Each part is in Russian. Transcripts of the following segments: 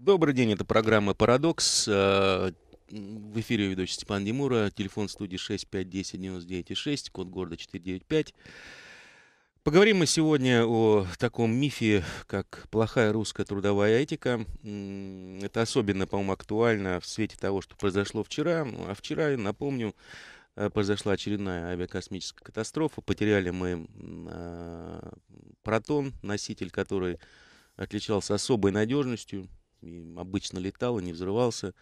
Добрый день, это программа «Парадокс». Э, в эфире ведущий Степан Демура, телефон студии 6510-99,6, код города 495. Поговорим мы сегодня о таком мифе, как плохая русская трудовая этика. Это особенно, по-моему, актуально в свете того, что произошло вчера. Ну, а вчера, напомню, э, произошла очередная авиакосмическая катастрофа. Потеряли мы э, протон, носитель, который отличался особой надежностью, и обычно летал и не взрывался.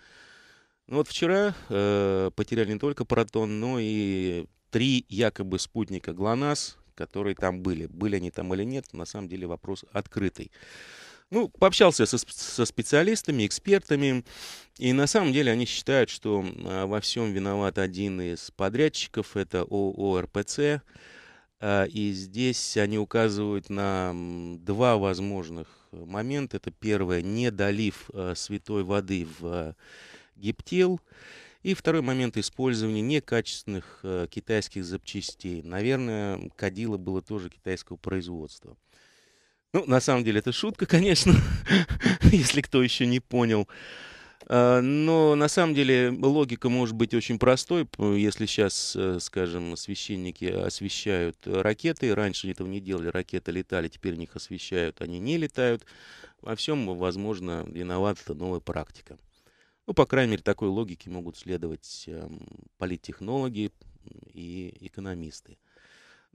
Ну вот вчера э, потеряли не только протон, но и три якобы спутника ГЛОНАСС, которые там были. Были они там или нет, на самом деле вопрос открытый. Ну, пообщался со, со специалистами, экспертами, и на самом деле они считают, что а, во всем виноват один из подрядчиков, это ООО РПЦ, а, и здесь они указывают на два возможных момент. Это первое, не долив э, святой воды в э, гиптил. И второй момент использования некачественных э, китайских запчастей. Наверное, кадила было тоже китайского производства. Ну, на самом деле, это шутка, конечно, если кто еще не понял. Э, но на самом деле логика может быть очень простой. Если сейчас, э, скажем, священники освещают ракеты, раньше этого не делали, ракеты летали, теперь них освещают, они не летают. Во всем, возможно, виновата новая практика. Ну, по крайней мере, такой логике могут следовать эм, политтехнологи и экономисты.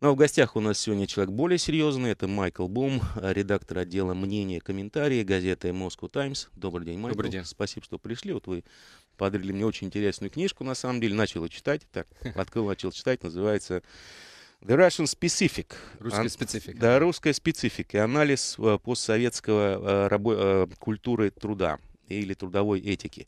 Ну а в гостях у нас сегодня человек более серьезный. Это Майкл Бум, редактор отдела мнения и комментарии газеты Moscow Times. Добрый день, Майкл. Добрый день. Спасибо, что пришли. Вот вы подарили мне очень интересную книжку, на самом деле. Начал читать. Так, открыл, начал читать. Называется The Russian Specific. Русская специфика. Да, русская специфика. И анализ э, постсоветского э, э, культуры труда или трудовой этики.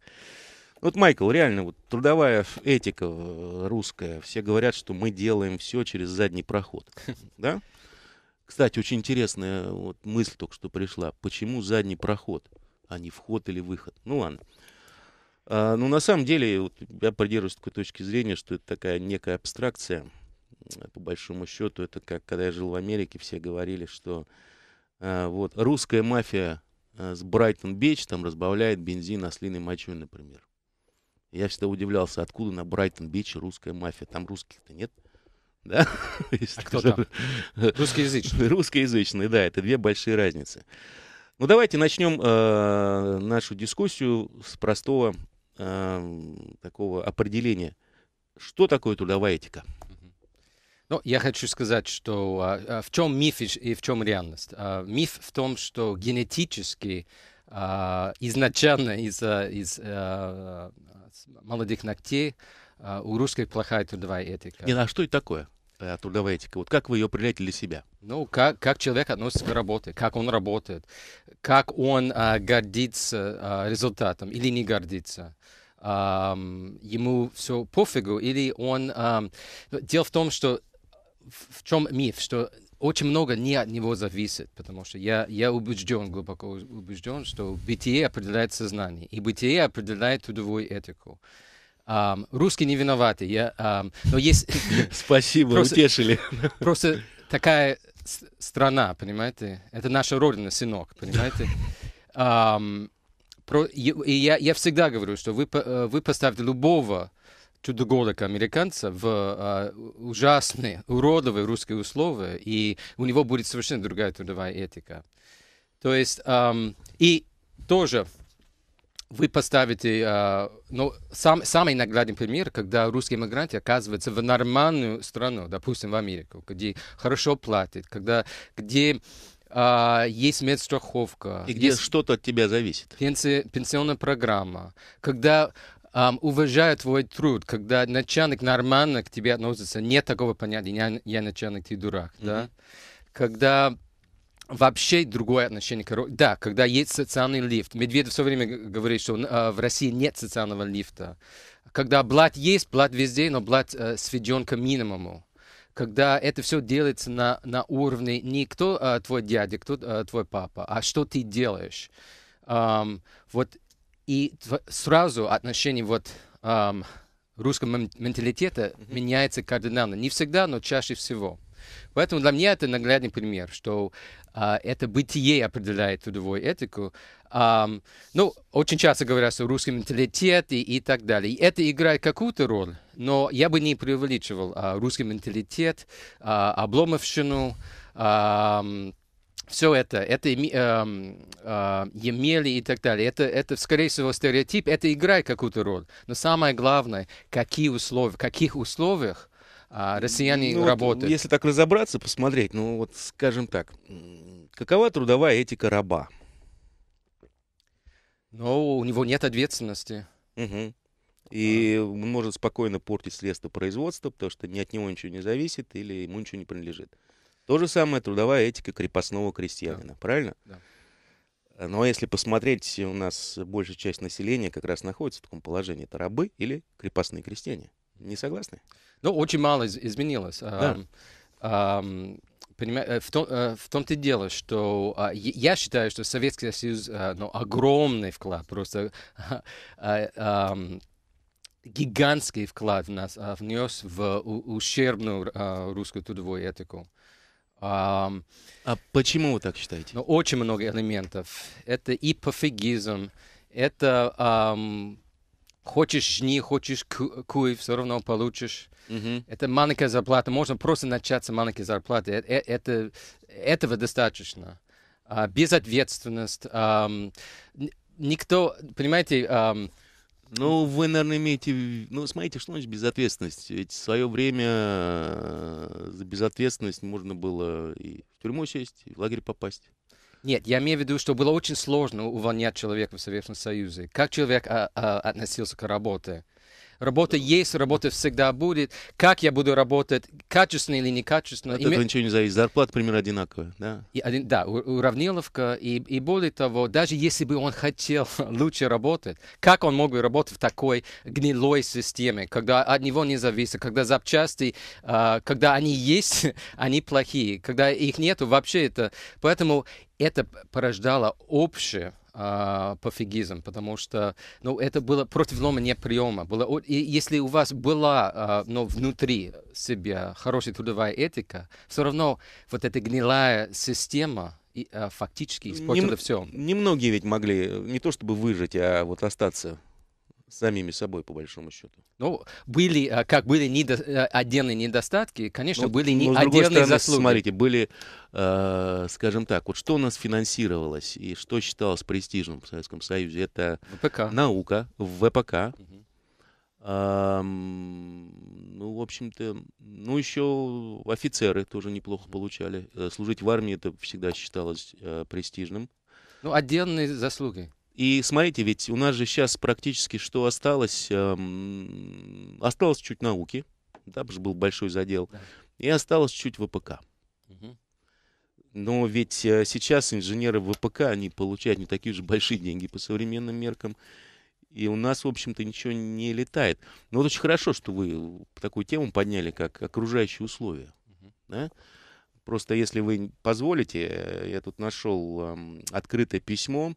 Вот, Майкл, реально, вот трудовая этика э, русская. Все говорят, что мы делаем все через задний проход. Да? Кстати, очень интересная э, вот мысль только что пришла. Почему задний проход, а не вход или выход? Ну ладно. А, ну, на самом деле, вот, я придерживаюсь такой точки зрения, что это такая некая абстракция. Э, по большому счету, это как когда я жил в Америке, все говорили, что а, вот русская мафия а, с Брайтон-Бич там разбавляет бензин ослиной мочой, например. Я всегда удивлялся, откуда на Брайтон-Бич русская мафия. Там русских-то нет. Да? А кто там? Русскоязычные. Русскоязычные, да. Это две большие разницы. Ну, давайте начнем э, нашу дискуссию с простого э, такого определения. Что такое трудовая этика? Ну, я хочу сказать, что а, а в чем миф и в чем реальность. А, миф в том, что генетически а, изначально из, из э, молодых ногтей. А, у русских плохая трудовая этика. Не, ну, а что это такое? Э, трудовая этика. Вот как вы ее определяете для себя? Ну, как, как человек относится к работе, как он работает, как он а, гордится а, результатом или не гордится. А, ему все пофигу, или он... А, дело в том, что в чем миф, что очень много не от него зависит, потому что я, я убежден, глубоко убежден, что бытие определяет сознание, и бытие определяет трудовую этику. Um, русские не виноваты, я, um, но есть... Спасибо, просто, утешили. Просто такая страна, понимаете? Это наша родина, сынок, понимаете? Um, про, и я, я всегда говорю, что вы, э, вы поставьте любого чудо-года американца в а, ужасные, уродовые русские условия, и у него будет совершенно другая трудовая этика. То есть, эм, и тоже вы поставите, э, ну, сам, самый наглядный пример, когда русские мигранты оказываются в нормальную страну, допустим, в Америку, где хорошо платят, когда, где э, есть медстраховка. И где есть что-то от тебя зависит. Пенси, пенсионная программа. Когда эм, уважаю твой труд, когда начальник нормально к тебе относится, нет такого понятия, я, я начальник, ты дурак, mm-hmm. да? Когда вообще другое отношение к Да, когда есть социальный лифт. Медведев все время говорит, что э, в России нет социального лифта. Когда блат есть, блат везде, но блат э, сведен к минимуму когда это все делается на, на уровне не кто а, твой дядя, кто а, твой папа, а что ты делаешь. Um, вот и сразу отношение вот эм, русского менталитета mm-hmm. меняется кардинально. Не всегда, но чаще всего. Поэтому для меня это наглядный пример, что э, это бытие определяет трудовую этику. Эм, ну, очень часто говорят, что русский менталитет и, и так далее. И это играет какую-то роль, но я бы не преувеличивал э, русский менталитет, э, обломовщину, э, все это, это э, э, Емели и так далее, это, это, скорее всего, стереотип, это играет какую-то роль. Но самое главное, какие условия, в каких условиях а, россияне ну, работают. Вот, если так разобраться, посмотреть, ну вот, скажем так, какова трудовая этика раба? Ну, у него нет ответственности. Угу. И а. он может спокойно портить средства производства, потому что ни от него ничего не зависит или ему ничего не принадлежит. То же самое трудовая этика крепостного крестьянина, да. правильно? Да. Но ну, а если посмотреть, у нас большая часть населения как раз находится в таком положении. Это рабы или крепостные крестьяне. Не согласны? Ну, очень мало изменилось. Да. А, а, в, том, э, в том-то и дело, что а, я считаю, что Советский Союз, а, ну, огромный вклад, просто а, а, гигантский вклад в нас а, внес в ущербную а, русскую трудовую этику. А почему вы так считаете? Ну, очень много элементов. Это и пофигизм, это эм, хочешь не хочешь ку- куй, все равно получишь. Mm-hmm. Это маленькая зарплата. Можно просто начаться маленькой зарплаты. Это, э, это, этого достаточно. А, безответственность. Эм, никто, понимаете, эм, ну, вы, наверное, имеете... Ну, смотрите, что значит безответственность? Ведь в свое время э, за безответственность можно было и в тюрьму сесть, и в лагерь попасть. Нет, я имею в виду, что было очень сложно увольнять человека в Советском Союзе. Как человек а, а, относился к работе? Работа есть, работа всегда будет. Как я буду работать, качественно или некачественно. От этого Име... ничего не зависит. Зарплата примерно одинаковая, да? И один, да, уравниловка. И, и более того, даже если бы он хотел лучше работать, как он мог бы работать в такой гнилой системе, когда от него не зависит, когда запчасти, а, когда они есть, они плохие, когда их нету вообще это. Поэтому это порождало общее э, пофигизм, потому что ну, это было против лома не приема. Было, и если у вас была э, ну, внутри себя хорошая трудовая этика, все равно вот эта гнилая система, и, а, фактически испортила Нем, все. Немногие ведь могли э, не то чтобы выжить, а вот остаться самими собой, по большому счету. Ну, были, а, как были недо... Э, отдельные недостатки, конечно, ну, были ну, не но, отдельные стороны, заслуги. Смотрите, были, э, скажем так, вот что у нас финансировалось и что считалось престижным в Советском Союзе, это ВПК. наука, в ВПК. ну, в общем-то, ну, еще офицеры тоже неплохо получали. Э, служить в армии это всегда считалось э, престижным. Ну, отдельные заслуги. И смотрите, ведь у нас же сейчас практически что осталось? Эм, осталось чуть науки, да, потому что был большой задел, и осталось чуть ВПК. Но ведь э, сейчас инженеры ВПК, они получают не такие же большие деньги по современным меркам, и у нас, в общем-то, ничего не летает. Но вот очень хорошо, что вы такую тему подняли, как окружающие условия. Угу. Да? Просто если вы позволите, э, я тут нашел эм, открытое письмо,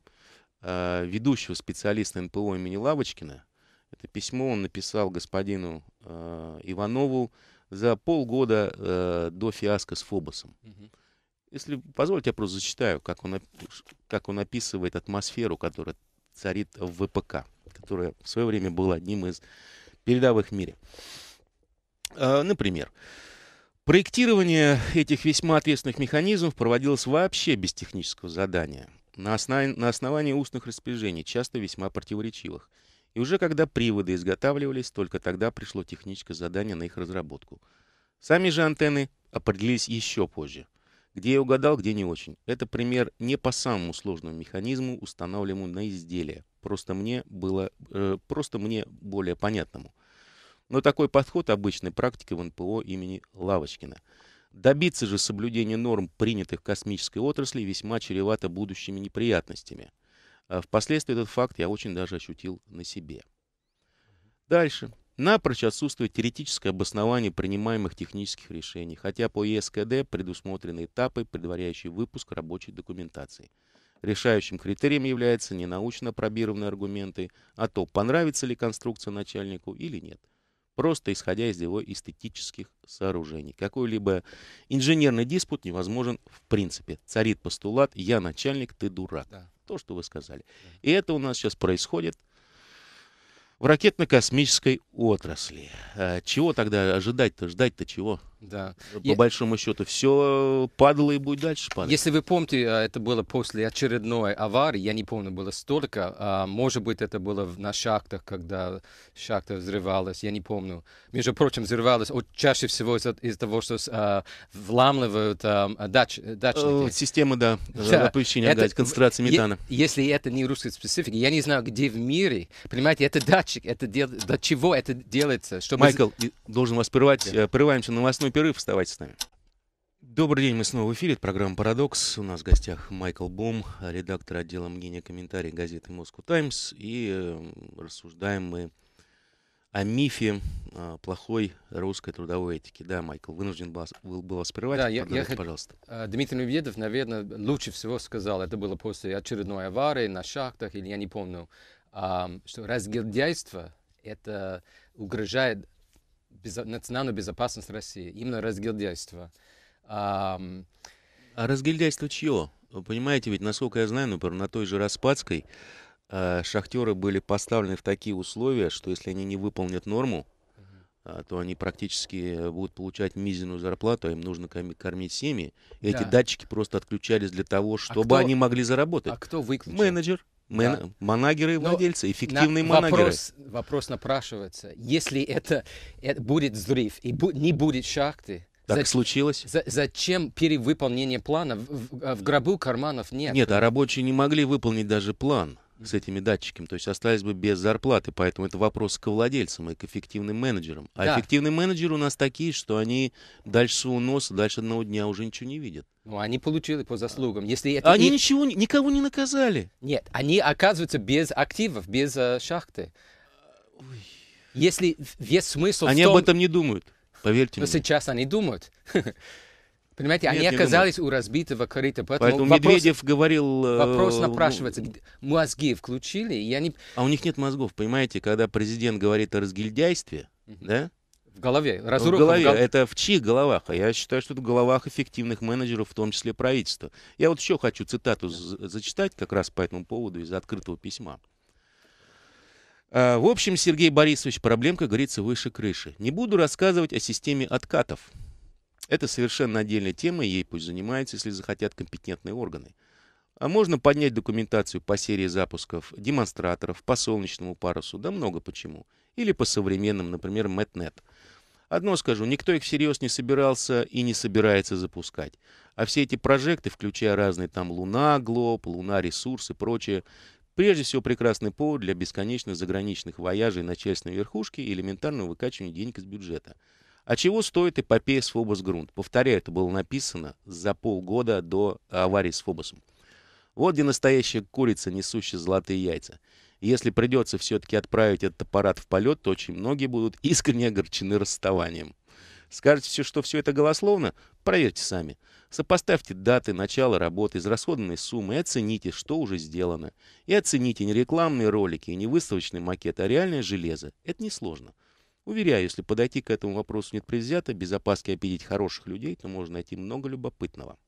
Э, ведущего специалиста НПО имени Лавочкина. Это письмо он написал господину э, Иванову за полгода э, до фиаско с Фобосом. Угу. Если позволите, я просто зачитаю, как он, как он описывает атмосферу, которая царит в ВПК, которая в свое время была одним из передовых в мире. Например, проектирование этих весьма ответственных механизмов проводилось вообще без технического задания – на, основ... на основании устных распоряжений, часто весьма противоречивых. И уже когда приводы изготавливались, только тогда пришло техническое задание на их разработку. Сами же антенны определились еще позже. Где я угадал, где не очень. Это пример не по самому сложному механизму, устанавливаемому на изделие. Просто мне было э, просто мне более понятному. Но такой подход обычной практики в НПО имени Лавочкина – Добиться же соблюдения норм, принятых в космической отрасли, весьма чревато будущими неприятностями. А впоследствии этот факт я очень даже ощутил на себе. Дальше. Напрочь отсутствует теоретическое обоснование принимаемых технических решений, хотя по ЕСКД предусмотрены этапы, предваряющие выпуск рабочей документации. Решающим критерием являются не научно пробированные аргументы, а то, понравится ли конструкция начальнику или нет – просто исходя из его эстетических сооружений. Какой-либо инженерный диспут невозможен в принципе. Царит постулат «я начальник, ты дурак». Да. То, что вы сказали. Да. И это у нас сейчас происходит в ракетно-космической отрасли. А чего тогда ожидать-то? Ждать-то чего? Да. По Я... большому счету, все падало и будет дальше падать. Если вы помните, а, это было после очередной аварии, я не помню, было столько, а может быть, это было на шахтах, когда шахта взрывалась, я не помню. Между прочим, взрывалась чаще всего из-за из того, что а, вламливают а, дач, э, дачники. Э, Система, да, да. оповещения это... концентрации метана. Если это не русская специфика, я не знаю, где в мире, понимаете, это датчик, это дел... до чего это делается? Чтобы... Майкл, должен вас прервать, да. Э, прерываемся на вас небольшой перерыв, оставайтесь с нами. Добрый день, мы снова в эфире. Это программа «Парадокс». У нас в гостях Майкл Бом, редактор отдела мнения комментарий газеты «Москва Таймс». И э, рассуждаем мы о мифе э, плохой русской трудовой этики. Да, Майкл, вынужден был, был вас прервать. Да, я, я, пожалуйста. Э, Дмитрий Медведев, наверное, лучше всего сказал, это было после очередной аварии на шахтах, или я не помню, э, что разгильдяйство это угрожает безо- национальную безопасность России, именно разгильдяйство. А, а разгильдяйство чье? Вы понимаете, ведь, насколько я знаю, например, на той же Распадской э, шахтеры были поставлены в такие условия, что если они не выполнят норму, а, то они практически э, будут получать мизинную зарплату, а им нужно кормить семьи. И да. эти датчики просто отключались для того, а чтобы а кто, они могли заработать. А кто выключил? Менеджер. Мен... Да. Манагеры и владельцы, Но эффективные на... манагеры. Вопрос, вопрос напрашивается. Если это, это будет взрыв и бу... не будет шахты, так за, случилось. За, зачем перевыполнение плана? В, в, в гробу карманов нет. Нет, а рабочие не могли выполнить даже план с этими датчиками, то есть остались бы без зарплаты. Поэтому это вопрос к владельцам и к эффективным менеджерам. А да. эффективные менеджеры у нас такие, что они дальше своего носа, дальше одного дня уже ничего не видят. Ну, они получили по заслугам. Если это они их... ничего, никого не наказали. Нет, они оказываются без активов, без э, шахты. А, ой. Если весь смысл они в том... об этом не думают, поверьте Но мне. Сейчас они думают. Понимаете, Нет, они оказались думаю. у разбитого корыта. Поэтому, поэтому вопрос, Медведев говорил... Вопрос э, напрашивается. Мозги включили, и они... А у них нет мозгов, понимаете, когда президент говорит о разгильдяйстве, угу. да? В голове. Ну, разруха в голове. В гол... Это в чьих головах? А я считаю, что это в головах эффективных менеджеров, в том числе правительства. Я вот еще хочу цитату да. зачитать как раз по этому поводу из открытого письма. «Э, в общем, Сергей Борисович, проблемка, говорится, выше крыши. Не буду рассказывать о системе откатов. Это совершенно отдельная тема, ей пусть занимаются, если захотят, компетентные органы. А можно поднять документацию по серии запусков демонстраторов, по солнечному парусу, да много почему. Или по современным, например, MetNet. Одно скажу, никто их всерьез не собирался и не собирается запускать. А все эти прожекты, включая разные там Луна, Глоб, Луна, Ресурс и прочее, прежде всего прекрасный повод для бесконечных заграничных вояжей начальственной верхушки и элементарного выкачивания денег из бюджета – а чего стоит эпопея с Фобос-Грунт? Повторяю, это было написано за полгода до аварии с Фобосом. Вот где настоящая курица, несущая золотые яйца. Если придется все-таки отправить этот аппарат в полет, то очень многие будут искренне огорчены расставанием. Скажете все, что все это голословно? Проверьте сами. Сопоставьте даты начала работы, израсходованные суммы и оцените, что уже сделано. И оцените не рекламные ролики и не выставочный макет, а реальное железо. Это несложно. сложно. Уверяю, если подойти к этому вопросу нет предвзято, без опаски обидеть хороших людей, то можно найти много любопытного.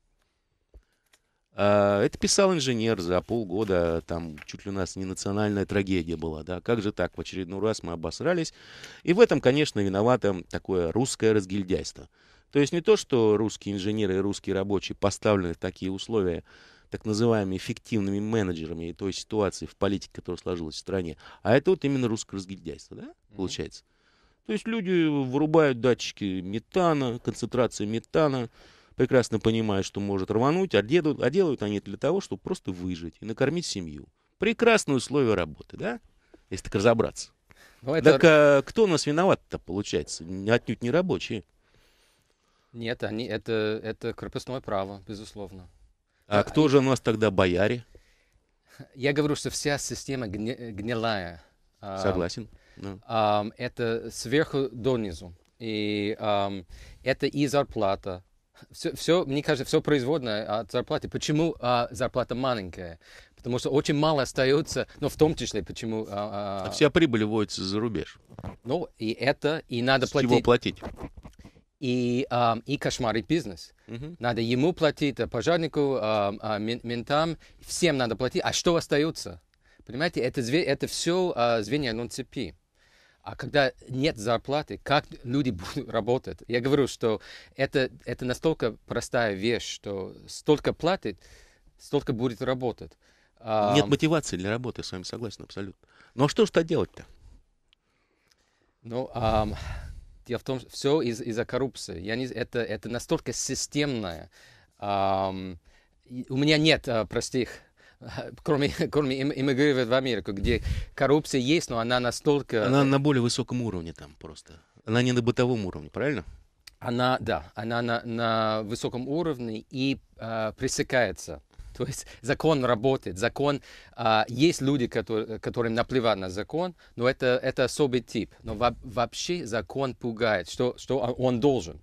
А, это писал инженер за полгода, там чуть ли у нас не национальная трагедия была, да, как же так, в очередной раз мы обосрались, и в этом, конечно, виновато такое русское разгильдяйство. То есть не то, что русские инженеры и русские рабочие поставлены в такие условия, так называемыми эффективными менеджерами и той ситуации в политике, которая сложилась в стране, а это вот именно русское разгильдяйство, да, получается. То есть люди вырубают датчики метана, концентрация метана, прекрасно понимают, что может рвануть, а делают, а делают они это для того, чтобы просто выжить и накормить семью. Прекрасные условия работы, да? Если так разобраться. Ну, это... Так а кто у нас виноват-то, получается? Отнюдь не рабочие. Нет, они, это, это крепостное право, безусловно. А, а кто они... же у нас тогда бояре? Я говорю, что вся система гни... гнилая. А, Согласен. А, no. это сверху донизу. И это и зарплата, все, все, мне кажется, все производное от зарплаты. Почему а, зарплата маленькая? Потому что очень мало остается, но ну, в том числе почему... А, а... а вся прибыль вводится за рубеж. Ну, и это, и надо С платить... С чего платить? И, а, и кошмарит бизнес. Угу. Надо ему платить, э, пожарнику, а, а, ментам, всем надо платить. А что остается? Понимаете, это, это все а, звенья одной цепи. А когда нет зарплаты, как люди будут работать? Я говорю, что это, это настолько простая вещь, что столько платит, столько будет работать. Нет мотивации для работы, я с вами согласен абсолютно. Но что же то делать-то? Ну, um, дело в том, что все из- из-за коррупции. Я не, это, это настолько системное. Um, у меня нет uh, простых кроме, кроме эмигрировать в Америку, где коррупция есть, но она настолько... Она на более высоком уровне там просто. Она не на бытовом уровне, правильно? Она, да, она на, на высоком уровне и э, пресекается. То есть закон работает, закон... Э, есть люди, которые, которым наплевать на закон, но это, это особый тип. Но во, вообще закон пугает, что, что он должен.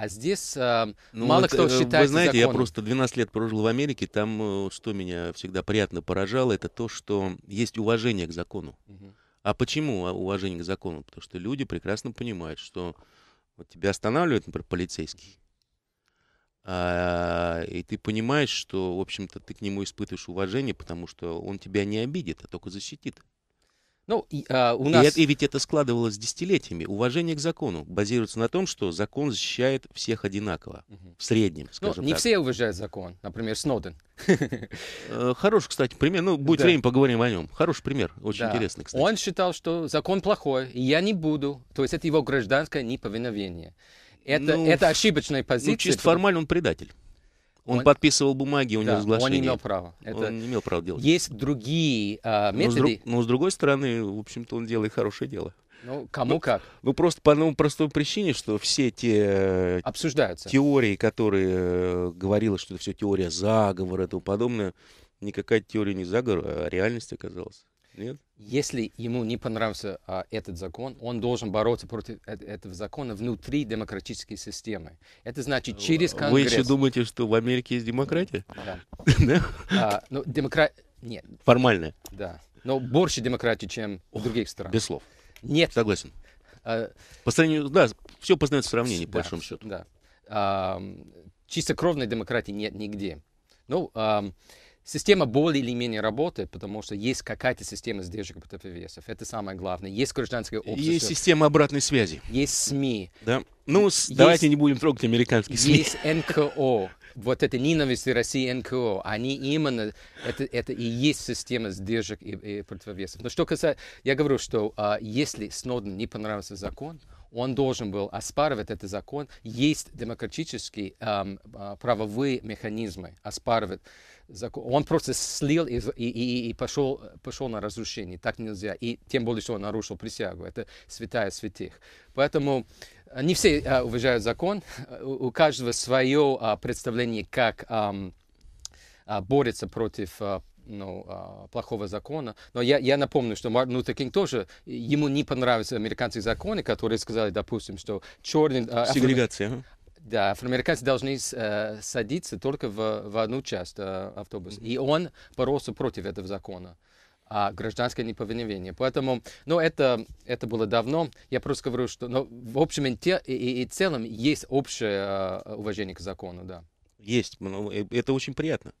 А здесь э, ну, мало это, кто э, считает Вы знаете, законом. я просто 12 лет прожил в Америке, там, э, что меня всегда приятно поражало, это то, что есть уважение к закону. Угу. А почему уважение к закону? Потому что люди прекрасно понимают, что вот тебя останавливает, например, полицейский, а, и ты понимаешь, что, в общем-то, ты к нему испытываешь уважение, потому что он тебя не обидит, а только защитит. Ну, и, а, у нас... и, и ведь это складывалось десятилетиями. Уважение к закону базируется на том, что закон защищает всех одинаково. Угу. В среднем, ну, скажем ну, не так. все уважают закон. Например, Сноуден. Э, хороший, кстати, пример. Ну, будет да. время, поговорим о нем. Хороший пример. Очень да. интересный, кстати. Он считал, что закон плохой, и я не буду. То есть это его гражданское неповиновение. Это, ну, это ошибочная позиция. Ну, чисто формально он предатель. Он, подписывал бумаги, у него да, разглашение. Он не имел права. Это... Он не имел права делать. Есть другие э, а, методы. Но с, друг, но с другой стороны, в общем-то, он делает хорошее дело. Ну, кому ну, как. Ну, просто по одной простой причине, что все те э, Обсуждаются. теории, которые э, говорилось, что это все теория заговора и тому подобное, никакая теория не заговора, а реальность оказалась. Нет? Если ему не понравился а, этот закон, он должен бороться против э, этого закона внутри демократической системы. Это значит через Конгресс. Вы еще думаете, что в Америке есть демократия? Да. А, ну, демокра... Нет. Формальная. Да. Но больше демократии, чем в других странах. Без слов. Нет. Согласен. А, по сравнению, да, все познается в сравнении, да, по большому счету. Да. А, чистокровной демократии нет нигде. Ну, а, Система более или менее работает, потому что есть какая-то система сдержек противовесов. Это самое главное. Есть гражданское общество. Есть система обратной связи. Есть СМИ. Да. Ну, есть, давайте не будем трогать американские СМИ. Есть НКО. Вот это ненависть России НКО. Они именно... Это, это и есть система сдержек и, и противовесов. Но что касается... Я говорю, что а, если Сноден не понравился закон, он должен был оспаривать этот закон. Есть демократические эм, правовые механизмы оспаривать закон. Он просто слил и, и, и, и пошел, пошел на разрушение. Так нельзя. И тем более, что он нарушил присягу. Это святая святых. Поэтому э, не все а, уважают закон. У, каждого свое а, представление, как а, а, борется против а, ну, а, плохого закона. Но я, я напомню, что Мартин Лютер Кинг тоже, ему не понравились американские законы, которые сказали, допустим, что черный... А, Сегрегация. Да, афроамериканец должны э, садиться только в, в одну часть э, автобуса. Mm-hmm. И он боролся против этого закона а гражданское неповиновение. Поэтому, ну, это, это было давно. Я просто говорю, что ну, в общем и, и, и целом есть общее э, уважение к закону, да. Есть, ну, э, это очень приятно.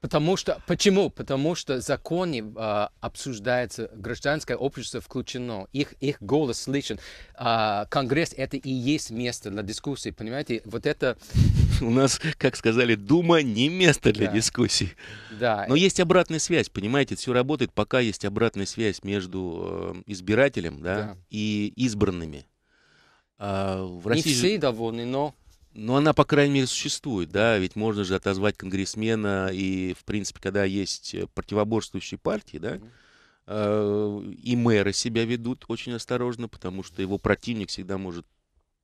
Потому что, почему? Потому что законы э, обсуждаются, гражданское общество включено, их, их голос слышен. Э, Конгресс это и есть место для дискуссии, понимаете? Вот это... У нас, как сказали, Дума не место для да. дискуссий. Да. Но есть обратная связь, понимаете, все работает, пока есть обратная связь между э, избирателем да, да. и избранными. А в России не все же... довольны, но но она, по крайней мере, существует, да, ведь можно же отозвать конгрессмена, и, в принципе, когда есть противоборствующие партии, да, э, и мэры себя ведут очень осторожно, потому что его противник всегда может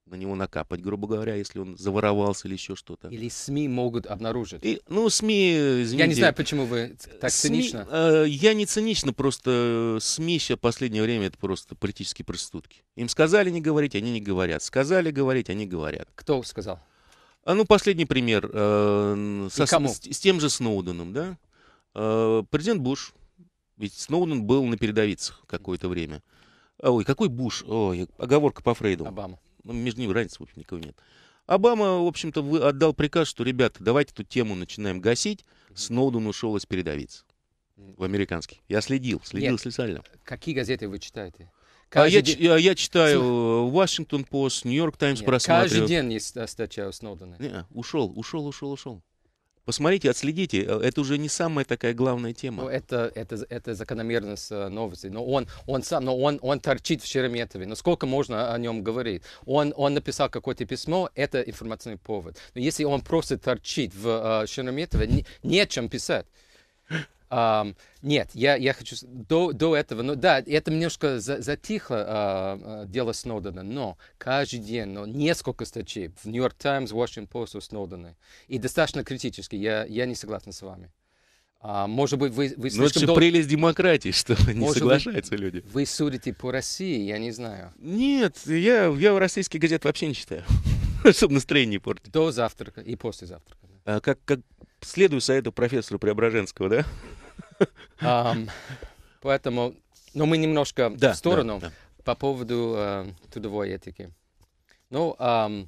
на него накапать, грубо говоря, если он заворовался или еще что-то. Или СМИ могут обнаружить. И, ну, СМИ, э, извините. Я не знаю, почему вы э, так СМИ, цинично. Э, я не цинично, просто э, СМИ сейчас в последнее время это просто политические проститутки. Им сказали не говорить, они не говорят. Сказали говорить, они говорят. Кто сказал? А, ну, последний пример. Э, со, С, с тем же Сноуденом, да? Э, президент Буш. Ведь Сноуден был на передовицах какое-то время. А, ой, какой Буш? Ой, оговорка по Фрейду. Обама. Ну, между ними разницы, в общем, никого нет. Обама, в общем-то, отдал приказ, что, ребята, давайте эту тему начинаем гасить. Сноуден ушел из передовиц. В американский. Я следил, следил Нет, специально. Какие газеты вы читаете? А каждый а день... я, я, я читаю Вашингтон Пост, Нью-Йорк Таймс просматриваю. Каждый день есть статья у Сноудена. Не, ушел, ушел, ушел, ушел. Посмотрите, отследите, э, это уже не самая такая главная тема. Ну, это, это, это закономерность э, новости. Но он, он сам, но он, он торчит в Шереметьеве. Но ну, сколько можно о нем говорить? Он, он написал какое-то письмо, это информационный повод. Но если он просто торчит в э, Шереметьеве, не, не о чем писать. Um, нет, я, я хочу... До, до этого, ну да, это немножко за, затихло uh, дело Сноудена, но каждый день, но ну, несколько статей в Нью-Йорк Таймс, Washington Post у Сноудена. И достаточно критически, я, я не согласен с вами. Uh, может быть, вы, вы слишком... Ну, это же дол... прелесть демократии, что не может соглашаются вы, люди. Вы судите по России, я не знаю. Нет, я, я российские газеты вообще не читаю, чтобы настроение портить. До завтрака и после завтрака. А как, как следую совету профессора Преображенского, да? Um, поэтому, но ну, мы немножко да, в сторону да, да. по поводу э, трудовой этики. Ну, э,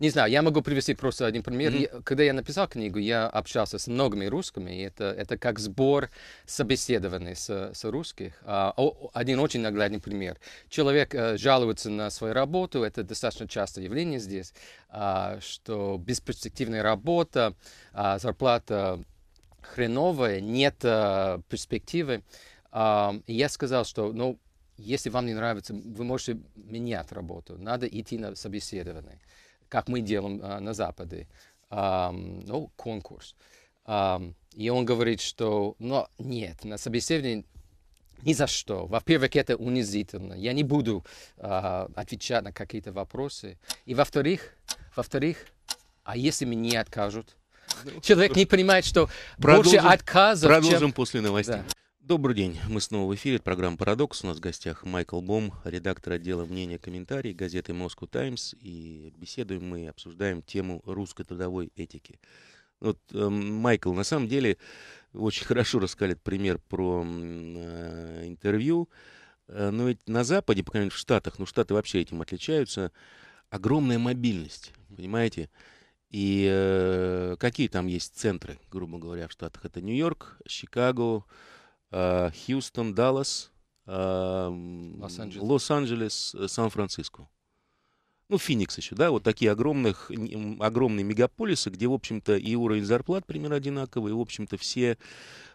не знаю, я могу привести просто один пример. Mm-hmm. Я, когда я написал книгу, я общался с многими русскими. И это, это как сбор собеседований с, с русских. А, один очень наглядный пример. Человек а, жалуется на свою работу. Это достаточно частое явление здесь, а, что бесперспективная работа, а, зарплата хреновая, нет а, перспективы. А, я сказал, что ну, если вам не нравится, вы можете менять работу. Надо идти на собеседование как мы делаем а, на Западе, а, ну, конкурс. А, и он говорит, что, но нет, на собеседовании ни за что. Во-первых, это унизительно. Я не буду а, отвечать на какие-то вопросы. И во-вторых, во-вторых, а если мне откажут? Ну, Человек не понимает, что продолжим, больше отказов, Продолжим чем... после новостей. Да. Добрый день. Мы снова в эфире. Это программа «Парадокс». У нас в гостях Майкл Бом, редактор отдела мнения и комментарий газеты «Moscow Таймс". И беседуем мы, обсуждаем тему русской трудовой этики. Вот, э, Майкл, на самом деле, очень хорошо рассказали пример про э, интервью. Э, но ведь на Западе, по крайней мере, в Штатах, ну, Штаты вообще этим отличаются, огромная мобильность, понимаете? И э, какие там есть центры, грубо говоря, в Штатах? Это Нью-Йорк, Чикаго, Э, Хьюстон, Даллас, э, Лос-Анджелес, э, Сан-Франциско. Ну, Феникс еще, да, вот такие огромных, огромные мегаполисы, где, в общем-то, и уровень зарплат примерно одинаковый, и, в общем-то, все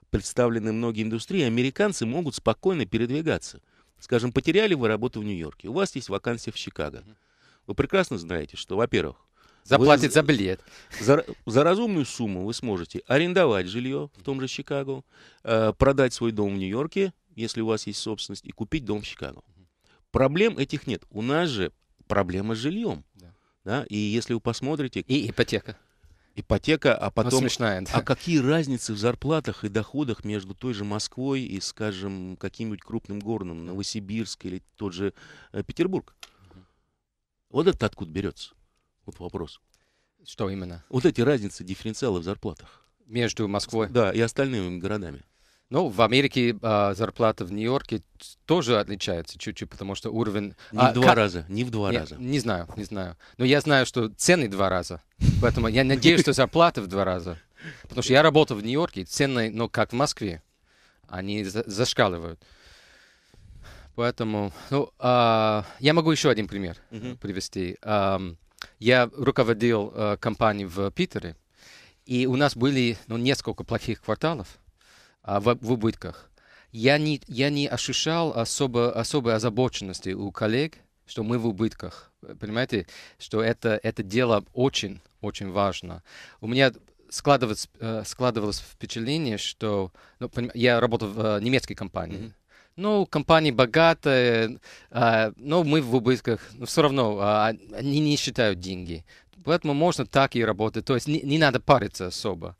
представлены многие индустрии, американцы могут спокойно передвигаться. Скажем, потеряли вы работу в Нью-Йорке, у вас есть вакансия в Чикаго. Вы прекрасно знаете, что, во-первых, Заплатит вы, за билет. За, за разумную сумму вы сможете арендовать жилье в том же Чикаго, э, продать свой дом в Нью-Йорке, если у вас есть собственность, и купить дом в Чикаго. Проблем этих нет. У нас же проблема с жильем. Да. Да? И если вы посмотрите... И ипотека. Ипотека, а потом... Ну, смешная, да. А какие разницы в зарплатах и доходах между той же Москвой и, скажем, каким-нибудь крупным городом, Новосибирск или тот же э, Петербург? Вот это откуда берется. Вот вопрос. Что именно? Вот эти разницы, дифференциалы в зарплатах. Между Москвой? Да, и остальными городами. Ну, в Америке а, зарплата в Нью-Йорке тоже отличается чуть-чуть, потому что уровень... Не а, в два как... раза, не в два не, раза. Не знаю, не знаю. Но я знаю, что цены два раза. Поэтому я надеюсь, что зарплаты в два раза. Потому что я работал в Нью-Йорке, цены, но ну, как в Москве, они зашкаливают. Поэтому, ну, а, я могу еще один пример mm -hmm. привести. Um, я руководил э, компанией в Питере, и у нас были ну, несколько плохих кварталов а, в, в убытках. Я не, я не ощущал особо, особой озабоченности у коллег, что мы в убытках. Понимаете, что это, это дело очень-очень важно. У меня складывалось, э, складывалось впечатление, что ну, я работал в э, немецкой компании. Mm-hmm ну, компании богатые, а, но мы в убытках, но все равно а, они не считают деньги. Поэтому можно так и работать, то есть не, не надо париться особо.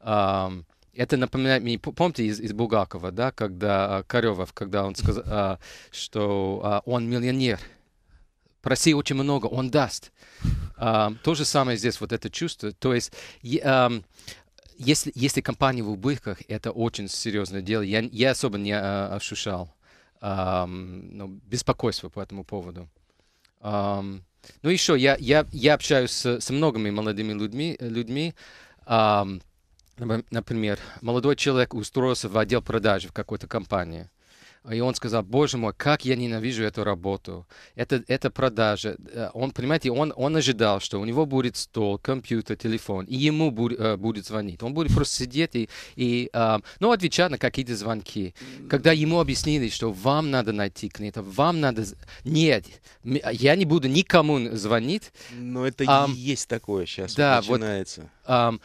Это напоминает мне, помните из, из Булгакова, да, когда а, Каревов, когда он сказал, что он миллионер, проси очень много, он даст. То же самое здесь вот это чувство, то есть если, если компания в убытках, это очень серьезное дело. Я, я особо не а, ощущал а, ну, беспокойство по этому поводу. А, ну еще, я, я, я общаюсь с, с многими молодыми людьми. людьми а, например, молодой человек устроился в отдел продажи в какой-то компании – и он сказал, боже мой, как я ненавижу эту работу. Это, это продажа. Э, он, понимаете, он, он ожидал, что у него будет стол, компьютер, телефон, и ему буд, э, будет звонить. Он будет просто сидеть и, и а, ну, отвечать на какие-то звонки. Когда ему объяснили, что вам надо найти клиента, вам надо... Нет, я не буду никому звонить. Но это um, есть такое сейчас да, начинается. Вот, um,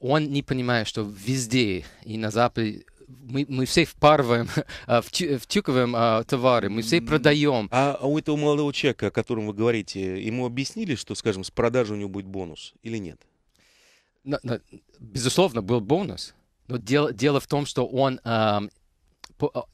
он не понимает, что везде и на Западе мы, мы все впарываем, а, втюкиваем а, товары, мы все продаем. А, а у этого молодого человека, о котором вы говорите, ему объяснили, что, скажем, с продажи у него будет бонус или нет? безусловно, был бонус. Но дело, дело в том, что он э,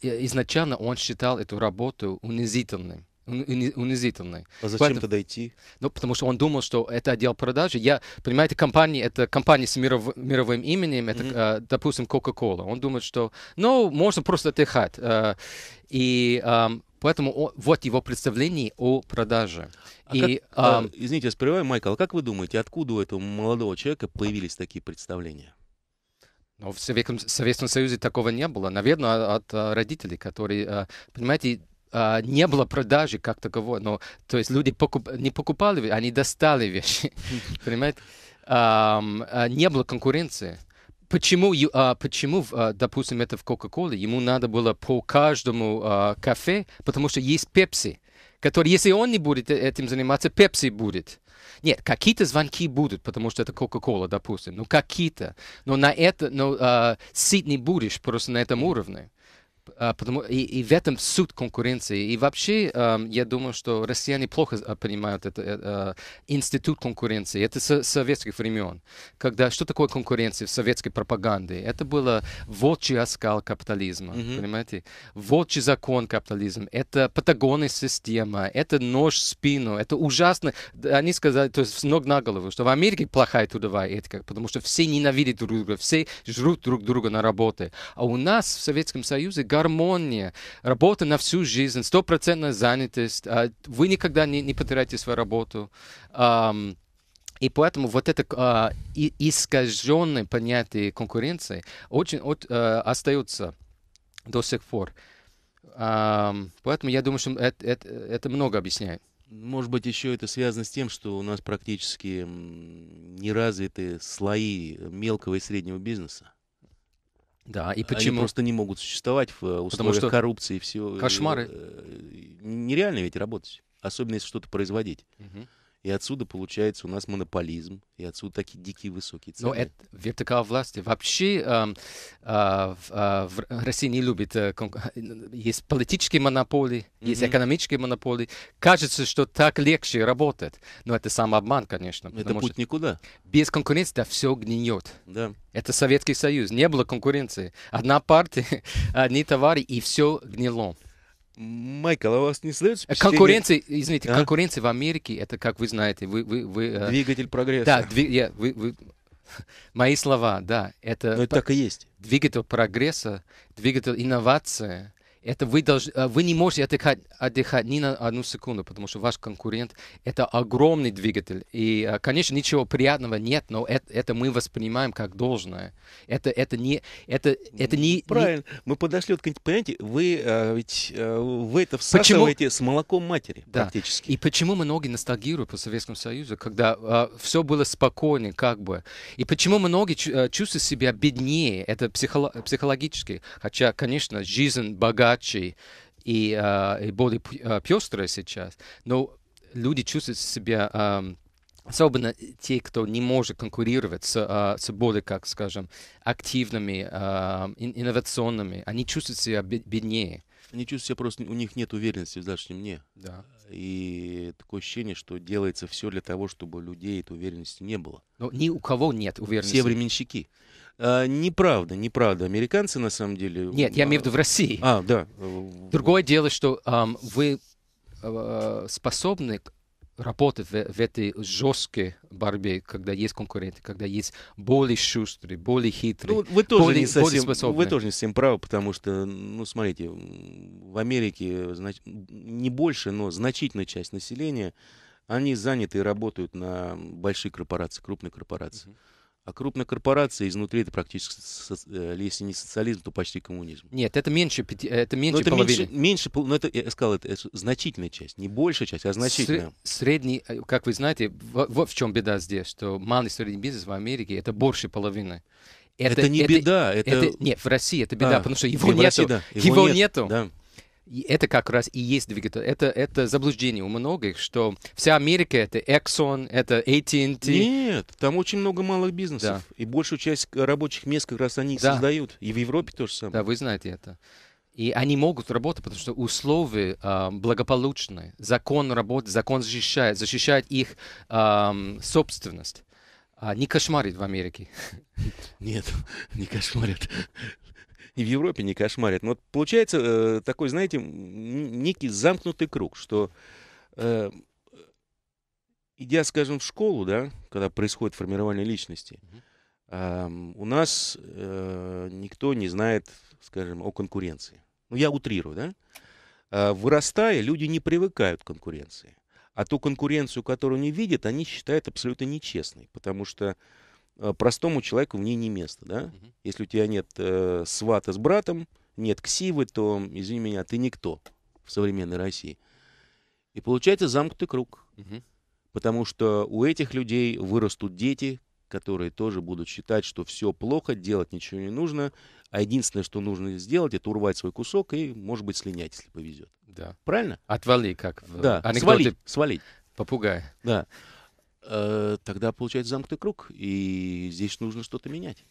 изначально он считал эту работу унизительной унизительный. А зачем Поэтому, тогда идти? Ну, потому что он думал, что это отдел продажи. Я, понимаете, компания, это компания с миров, мировым именем, это, mm-hmm. э, допустим, Coca-Cola. Он думает, что, ну, можно просто отдыхать. Э, и э, поэтому о, вот его представление о продаже. А и, как, э, а, эм, извините, я сперваю, Майкл, а как вы думаете, откуда у этого молодого человека появились такие представления? Но ну, в Советском, Советском Союзе такого не было. Наверное, от, от э, родителей, которые, э, понимаете, а, не было продажи как таковой, но то есть люди покуп, не покупали, они достали вещи, понимаете? А, не было конкуренции. Почему, а, почему, а, допустим, это в Кока-Коле, ему надо было по каждому а, кафе, потому что есть Пепси, который, если он не будет э, этим заниматься, Пепси будет. Нет, какие-то звонки будут, потому что это Кока-Кола, допустим. Ну, какие-то. Но на это, но а, сыт не будешь просто на этом уровне. А, потому, и, и в этом суть конкуренции. И вообще, эм, я думаю, что россияне плохо э, понимают это, это э, институт конкуренции. Это с советских времен. Когда, что такое конкуренция в советской пропаганде? Это было волчий оскал капитализма, mm-hmm. понимаете? Волчий закон капитализма. Это патагонная система. Это нож в спину. Это ужасно. Они сказали, то есть с ног на голову, что в Америке плохая трудовая этика, потому что все ненавидят друг друга, все жрут друг друга на работе. А у нас в Советском Союзе гармония, работа на всю жизнь, стопроцентная занятость, а, вы никогда не, не потеряете свою работу. И поэтому вот это э, а, искаженное понятие конкуренции очень от, э, остается до сих пор. Э, поэтому я думаю, что это, это, это много объясняет. Может быть, еще это связано с тем, что у нас практически не развиты слои мелкого и среднего бизнеса. Да, и почему? Они просто не могут существовать в э, условиях Потому что коррупции и всего. Кошмары. Э, э, нереально ведь работать, особенно если что-то производить. Угу. И отсюда получается у нас монополизм, и отсюда такие дикие высокие ну, цены. Но это вертикаль власти. Вообще э, э, в, а, в России не любит... Э, есть политические монополии, mm-hmm. есть экономические монополии. Кажется, что так легче работает. Но это самообман, конечно. Это путь что никуда. Без конкуренции да, все гниет. Да. Это Советский Союз. Не было конкуренции. Одна партия, одни товары, и все гнило. Майкл, а у вас не следует? впечатление... Конкуренция, извините, а? конкуренция в Америке, это, как вы знаете, вы... вы, вы э, Двигатель прогресса. Да, дви, я, вы, вы, мои слова, да. Это, Но это так и есть. Двигатель прогресса, двигатель инновации это вы, должны, э, вы не можете отдыхать, отдыхать ни на одну секунду, потому что ваш конкурент — это огромный двигатель. И, э, конечно, ничего приятного нет, но это, это мы воспринимаем как должное. Это, это не... Это, это не Правильно. Не... Мы подошли, вот, понимаете, вы э, ведь вы это всасываете почему... с молоком матери да. практически. И почему многие ностальгируют по Советскому Союзу, когда а, все было спокойно как бы. И почему многие чувствуют себя беднее. Это психоло- психологически. Хотя, конечно, жизнь богатая богаче и, э, и более пестрое э, сейчас, но люди чувствуют себя э, особенно те, кто не может конкурировать с, а, с более, как скажем, активными, а, инновационными, они чувствуют себя беднее. Они чувствуют себя просто, у них нет уверенности в завтрашнем дне. Да. И такое ощущение, что делается все для того, чтобы у людей этой уверенности не было. Но ни у кого нет уверенности. Все временщики. А, неправда, неправда. Американцы на самом деле. Нет, я имею в виду в России. А, да. Другое дело, что эм, вы э, способны работать в, в этой жесткой борьбе, когда есть конкуренты, когда есть более шустрые, более хитрые, ну, вы тоже более, не совсем, более способные. Вы тоже не совсем правы, потому что, ну, смотрите, в Америке знач... не больше, но значительная часть населения, они заняты и работают на большие корпорации, крупные корпорации. Uh-huh. А крупная корпорация изнутри это практически, э, если не социализм, то почти коммунизм. Нет, это меньше, э, это меньше но это половины. Меньше, меньше, но это, я сказал, это, это значительная часть, не большая часть, а значительная. Средний, э, как вы знаете, вот в чем беда здесь, что малый средний бизнес в Америке это больше половины. Это, это не это, беда, это... это... Нет, в России это беда, а, потому что его нету. России, да, его, его нет, нету. Да. И это как раз и есть двигатель. Это, это заблуждение у многих, что вся Америка — это Exxon, это AT&T. Нет, там очень много малых бизнесов. Да. И большую часть рабочих мест как раз они да. создают. И в Европе то же самое. Да, вы знаете это. И они могут работать, потому что условия э, благополучные. Закон работает, закон защищает, защищает их э, собственность. А не кошмарит в Америке. Нет, не кошмарит и в Европе не кошмарят. Но вот получается э, такой, знаете, некий замкнутый круг, что э, идя, скажем, в школу, да, когда происходит формирование личности, э, у нас э, никто не знает, скажем, о конкуренции. Ну, я утрирую, да? А, вырастая, люди не привыкают к конкуренции. А ту конкуренцию, которую они видят, они считают абсолютно нечестной, потому что Э, простому человеку в ней не место, да? Угу. Если у тебя нет э, свата с братом, нет ксивы, то, извини меня, ты никто в современной России. И получается замкнутый круг. Угу. Потому что у этих людей вырастут дети, которые тоже будут считать, что все плохо, делать ничего не нужно, а единственное, что нужно сделать, это урвать свой кусок и, может быть, слинять, если повезет. Да. Правильно? Отвали, как в да. анекдоте. Свалить, свалить. Попугай. Да. Э, тогда получается замкнутый круг, и здесь нужно что-то менять.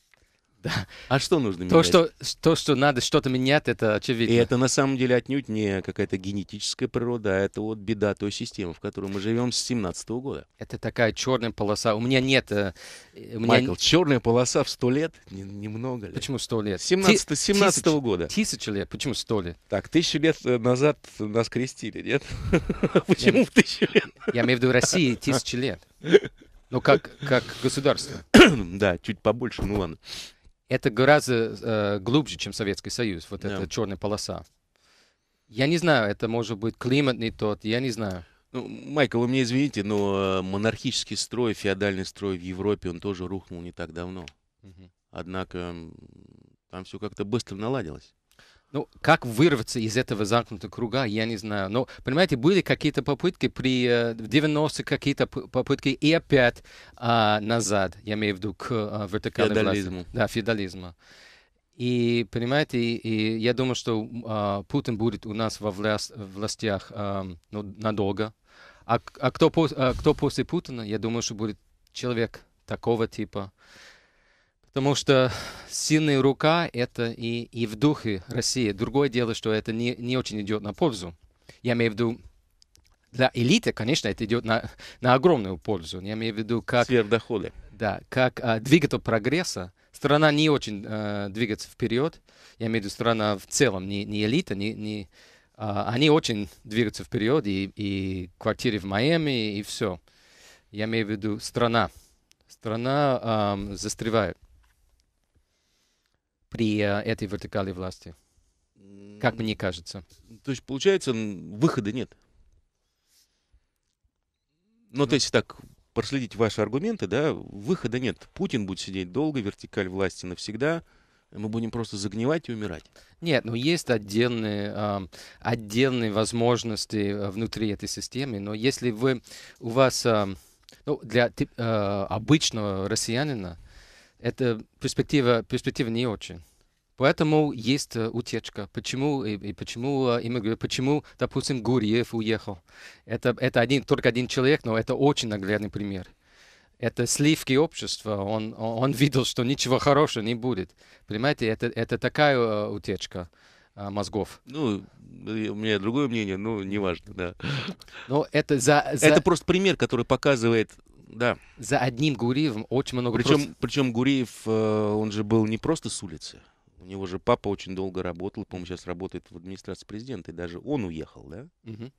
Да. А что нужно то, менять? Что, то, что надо что-то менять, это очевидно. И это на самом деле отнюдь не какая-то генетическая природа, а это вот беда той системы, в которой мы живем с 17 -го года. Это такая черная полоса. У меня нет... Э, у меня... Майкл, черная полоса в 100 лет? Немного ли? Почему 100 лет? 17, 17 -го тысяч, года. Тысяча лет? Почему 100 лет? Так, тысячу лет э, назад нас крестили, нет? Почему в тысячу лет? Я имею в виду России тысячи лет. Ну, как, как государство. да, чуть побольше, ну ладно. Это гораздо э, глубже, чем Советский Союз, вот yeah. эта черная полоса. Я не знаю, это может быть климат не тот, я не знаю. Ну, Майкл, вы меня извините, но э, монархический строй, феодальный строй в Европе, он тоже рухнул не так давно. Угу. Однако там все как-то быстро наладилось. Ну, как вырваться из этого замкнутого круга, я не знаю. Но, понимаете, были какие-то попытки при э, 90 какие-то попытки и опять э, назад, я имею в виду к э, вертикальной феодализму. власти. Да, феодализма. И, понимаете, и я думаю, что э, Путин будет у нас во властях э, ну, надолго. А, а кто, а кто после Путина, я думаю, что будет человек такого типа. Потому что сильная рука – это и, и в духе России. Другое дело, что это не, не очень идет на пользу. Я имею в виду, для элиты, конечно, это идет на, на огромную пользу. Я имею в виду, как... Сверхдоходы. Да, как а, двигатель прогресса. Страна не очень а, двигается вперед. Я имею в виду, страна в целом, не, не элита, не... не а, они очень двигаются вперед, и, и квартиры в Майами, и все. Я имею в виду, страна. Страна а, застревает при э, этой вертикали власти? Как мне кажется. То есть, получается, выхода нет. Ну, то ну. есть, так, проследить ваши аргументы, да, выхода нет. Путин будет сидеть долго, вертикаль власти навсегда. Мы будем просто загнивать и умирать. Нет, но ну, есть отдельные, э, отдельные возможности э, внутри этой системы. Но если вы у вас э, ну, для э, обычного россиянина, это перспектива, перспектива не очень. Поэтому есть э, утечка. Почему и, и почему э, иммигрант, почему, допустим, Гурьев уехал? Это это один только один человек, но это очень наглядный пример. Это сливки общества. Он он видел, что ничего хорошего не будет. Понимаете, это это такая э, утечка мозгов. Ну, у меня другое мнение, но неважно, да. Но это за, за... Это просто пример, который показывает да. За одним Гуриевым очень много причем, просто... причем Гуриев, э, он же был не просто с улицы. У него же папа очень долго работал, по-моему, сейчас работает в администрации президента, и даже он уехал, да? Угу.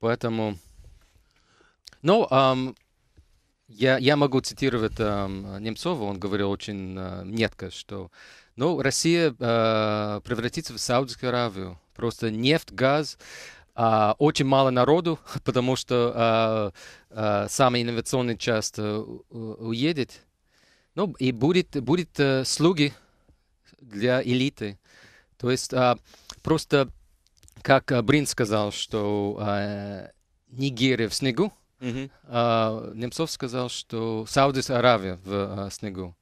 Поэтому... Ну, эм, я, я могу цитировать эм, Немцова, он говорил очень э, метко, что ну, Россия э, превратится в Саудовскую Аравию. Просто нефть, газ, а, очень мало народу, потому что а, а, самый инновационный часть уедет. Ну, и будет, будет а, слуги для элиты. То есть а, просто, как э, Брин сказал, что а, Нигерия в снегу, mm-hmm. а, Немцов сказал, что Саудовская Аравия в а, снегу.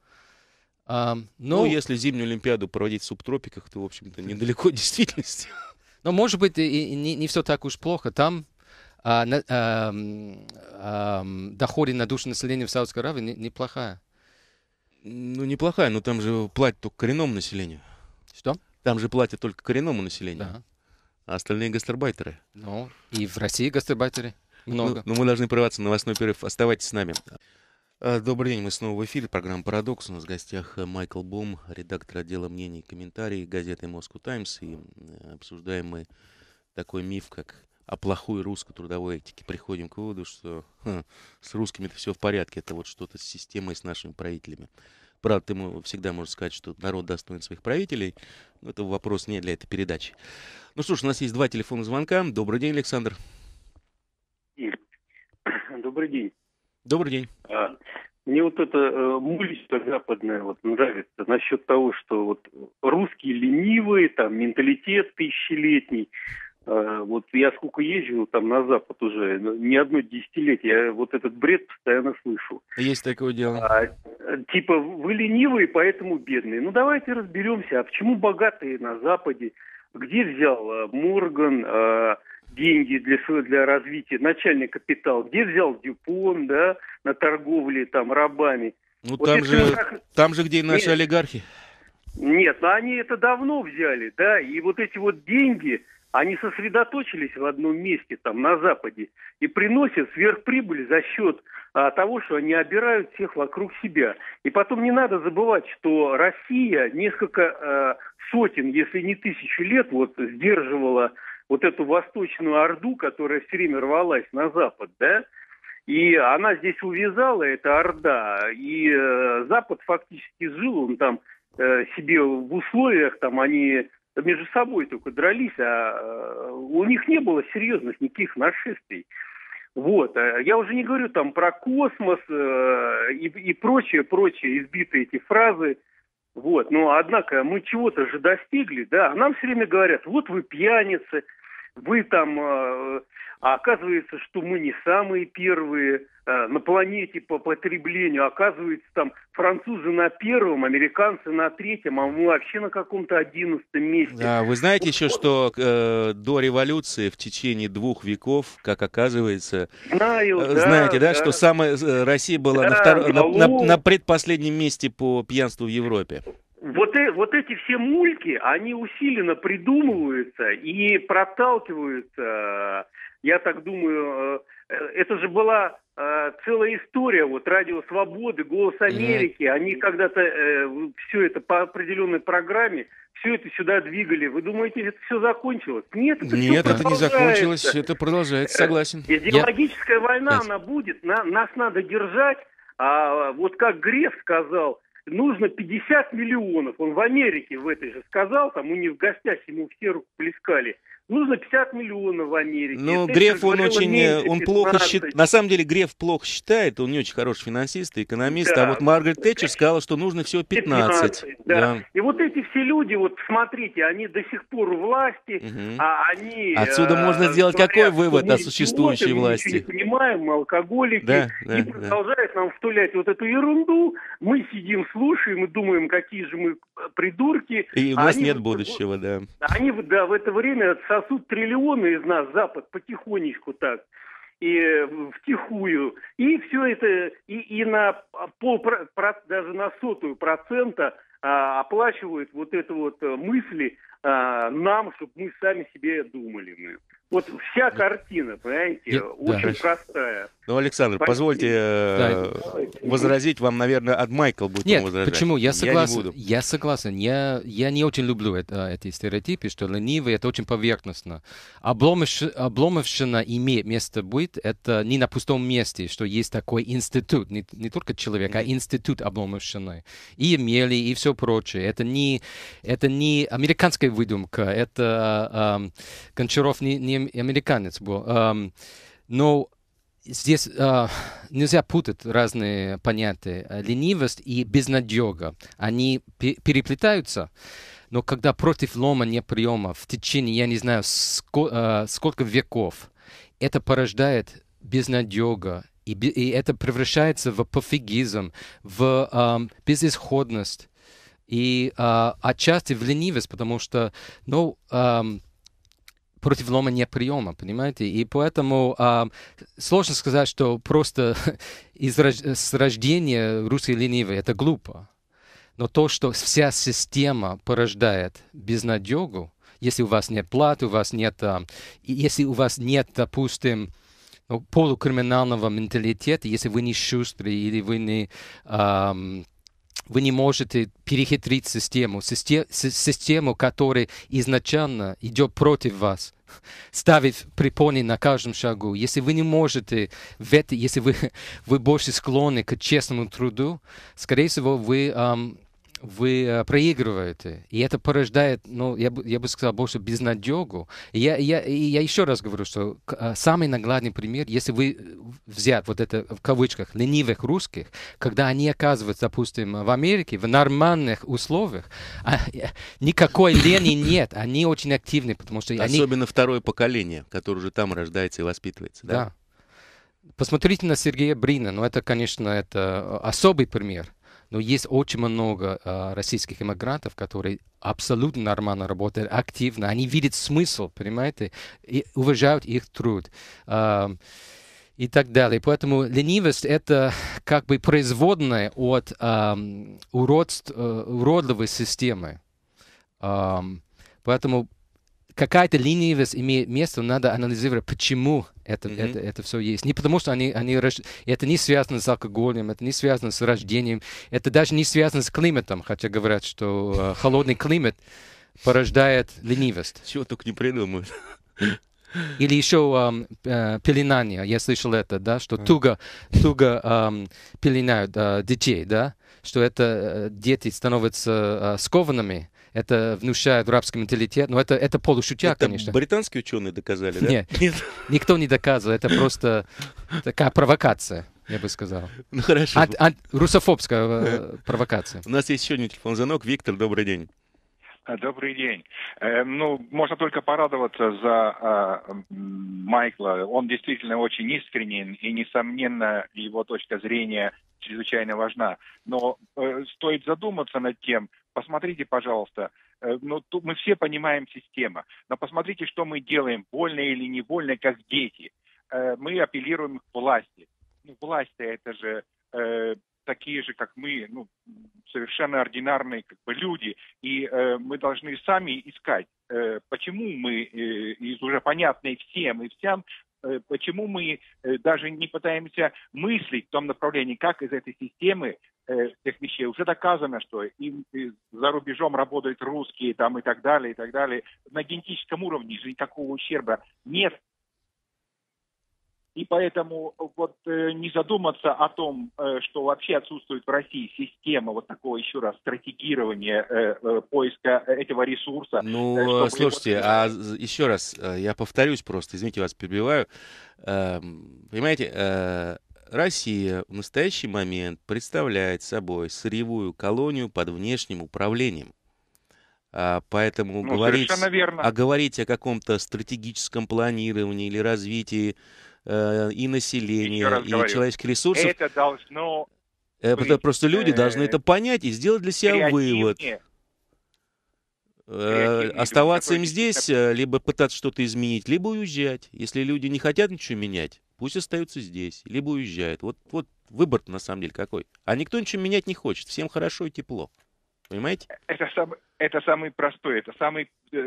А, но... Ну, ну, если зимнюю Олимпиаду проводить в субтропиках, то, в общем-то, недалеко от действительности. Но, может быть, и, и не, не все так уж плохо. Там а, на, а, а, доходы на душу населения в Саудовской Аравии не, неплохая. Ну, неплохая, но там же платят только коренному населению. Что? Там же платят только коренному населению. Да. А остальные гастарбайтеры. Ну, и в России гастарбайтеры ну, много. Ну, ну мы должны прорваться новостной перерыв. Оставайтесь с нами. А, добрый день, мы снова в эфире. Программа «Парадокс». У нас в гостях э, Майкл Бом, редактор отдела мнений и комментариев газеты "Москву Таймс». И э, обсуждаем мы такой миф, как о плохой русско трудовой этике. Приходим к выводу, что ха, с русскими-то все в порядке. Это вот что-то с системой, с нашими правителями. Правда, ты ему всегда можешь сказать, что народ достоин своих правителей. Но это вопрос не для этой передачи. Ну что ж, у нас есть два телефона звонка. Добрый день, Александр. Добрый день. Добрый день. А, мне вот это э, мульство западное вот нравится насчет того, что вот русские ленивые, там менталитет тысячелетний. А, вот я сколько езжу там на Запад уже, ну, не одно десятилетие, я вот этот бред постоянно слышу. Есть такое дело. А, типа вы ленивые, поэтому бедные. Ну давайте разберемся, а почему богатые на Западе? Где взял э, Морган? Э, деньги для, для развития, начальный капитал, где взял Дюпон, да, на торговле там рабами. Ну вот там, же, так... там же, где и наши Нет. олигархи. Нет, но они это давно взяли, да, и вот эти вот деньги, они сосредоточились в одном месте, там, на Западе, и приносят сверхприбыль за счет а, того, что они обирают всех вокруг себя. И потом не надо забывать, что Россия несколько а, сотен, если не тысячи лет, вот, сдерживала вот эту восточную орду, которая все время рвалась на запад, да, и она здесь увязала, эта орда, и э, Запад фактически жил, он там э, себе в условиях, там они между собой только дрались, а э, у них не было серьезных никаких нашествий. Вот. Э, я уже не говорю там про космос э, и, и прочее, прочее, избитые эти фразы. Вот. Но, однако, мы чего-то же достигли, да. А нам все время говорят, вот вы пьяницы, вы там... Э, а оказывается, что мы не самые первые э, на планете по потреблению. Оказывается, там французы на первом, американцы на третьем, а мы вообще на каком-то одиннадцатом месте. Да, вы знаете еще, что э, до революции в течение двух веков, как оказывается, Знаю, э, да, знаете, да, да, что самая э, Россия была да, на, втор... на, на, ну. на предпоследнем месте по пьянству в Европе вот, э, вот эти все мульки, они усиленно придумываются и проталкиваются, я так думаю, э, э, это же была э, целая история, вот Радио Свободы, Голос Америки, mm они когда-то э, все это по определенной программе, все это сюда двигали. Вы думаете, это все закончилось? Нет, это Нет, это не закончилось, это продолжается, согласен. Идеологическая Я... война, Пять. она будет, на, нас надо держать. А вот как Греф сказал, нужно 50 миллионов. Он в Америке в этой же сказал, там у них в гостях ему все руки плескали нужно 50 миллионов в Америке. Ну, Греф, он очень, меньше, он плохо считает, на самом деле Греф плохо считает, он не очень хороший финансист и экономист, а да. а вот Маргарет Тэтчер сказала, что нужно всего 15. 15 да. Да. И вот эти все люди, вот смотрите, они до сих пор власти, угу. а они... Отсюда а, можно сделать говорят, какой вывод о существующей идиоты, власти? Мы понимаем, мы алкоголики, да, да, и да. продолжают нам втулять вот эту ерунду, мы сидим, слушаем и думаем, какие же мы придурки. И у а нас они, нет будущего, да. Они, да, в это время со сосут триллионы из нас, Запад, потихонечку так, и э, втихую. И все это, и, и на пол, даже на сотую процента а, оплачивают вот это вот э, мысли а, нам, чтобы мы сами себе думали. Вот вся э, картина, понимаете, Нет, очень да. простая. Ну, Александр, Спасибо. позвольте э, да. возразить вам, наверное, от Майкл будет Нет, возражать. почему? Я согласен. Я, не буду. я согласен. Я, я не очень люблю это, эти стереотипы, что ленивый — это очень поверхностно. Обломыш, обломовщина имеет место быть. Это не на пустом месте, что есть такой институт. Не, не только человек, а институт обломовщины. И мели, и все прочее. Это не, это не американская выдумка. Это э, Гончаров не, не американец был. Эм, но здесь э, нельзя путать разные понятия. А, ленивость и безнадега. Они переплетаются. Но когда против лома не приема в течение, я не знаю, сколько, э, а, сколько веков, это порождает безнадега, и, и это превращается в пофигизм, в э, безысходность и э, отчасти в ленивость, потому что, ну, э, против лома нет приема, понимаете? И поэтому э, сложно сказать, что просто из рож- с рождения русский ленивый, это глупо. Но то, что вся система порождает безнадегу, если у вас нет платы, у вас нет, э, если у вас нет, допустим, ну, полукриминального менталитета, если вы не шустрый или вы не эм, вы не можете перехитрить систему, систему, которая изначально идет против вас ставит препоны на каждом шагу. Если вы не можете в это, если вы, вы больше склонны к честному труду, скорее всего, вы эм, вы э, проигрываете. И это порождает, ну, я бы, я бы сказал, больше безнадегу. И я, я, и я еще раз говорю, что э, самый наглядный пример, если вы э, взять вот это в кавычках ленивых русских, когда они оказываются, допустим, в Америке, в нормальных условиях, а, никакой лени нет. Они очень активны, потому что Особенно второе поколение, которое уже там рождается и воспитывается. Да. Посмотрите на Сергея Брина, ну это, конечно, это особый пример. Но есть очень много э, российских иммигрантов, которые абсолютно нормально работают, активно. Они видят смысл, понимаете, и уважают их труд. Э, и так далее. Поэтому ленивость — это как бы производная от эм, уродств, э, уродливой системы. Эм, поэтому какая-то ленивость имеет место, надо анализировать, почему это, mm-hmm. это, это все есть. Не потому, что они, они рож... это не связано с алкоголем, это не связано с рождением, это даже не связано с климатом, хотя говорят, что э, холодный климат порождает ленивость. Чего только не придумают. Или еще э, пеленание, я слышал это, да, что mm. туго, туго э, пеленают э, детей, да, что это э, дети становятся э, скованными, это внушает рабский менталитет. Но ну, это, это полушутя, это конечно. британские ученые доказали, да? Нет, Нет, никто не доказывал. Это просто такая провокация. Я бы сказал. Ну хорошо. Ан- ан- русофобская э, провокация. У нас есть еще один телефон звонок. Виктор, добрый день. А, добрый день. Э, ну, можно только порадоваться за а, Майкла. Он действительно очень искренен, и, несомненно, его точка зрения чрезвычайно важна. Но э, стоит задуматься над тем, Посмотрите, пожалуйста, э, ну, тут мы все понимаем систему. но посмотрите, что мы делаем, больно или не больно, как дети. Э, мы апеллируем к власти. Ну, власть-то это же э, такие же, как мы, ну, совершенно ординарные как бы, люди, и э, мы должны сами искать, э, почему мы, э, из уже понятной всем и всем, Э, почему мы э, даже не пытаемся мыслить в том направлении, как из этой системы э, тех вещей. Уже доказано, что им за рубежом работают русские там и так далее, и так далее. На генетическом уровне же никакого ущерба нет и поэтому вот э, не задуматься о том, э, что вообще отсутствует в России система вот такого еще раз стратегирования э, поиска этого ресурса. Ну, слушайте, вот... а еще раз, я повторюсь просто, извините, вас перебиваю. Эм, понимаете, Россия в настоящий момент представляет собой сырьевую колонию под внешним управлением. А поэтому ну, говорить, а говорить о каком-то стратегическом планировании или развитии Э, и населения, и говорю, человеческих ресурсов. Это должно э, быть, Просто люди э, должны это понять и сделать для себя вывод. Э, оставаться им здесь, либо пытаться что-то изменить, либо уезжать. Если люди не хотят ничего менять, пусть остаются здесь, либо уезжают. Вот, вот выбор на самом деле какой. А никто ничего менять не хочет. Всем хорошо и тепло. Понимаете? Это самое это самый простой, это самый э, э,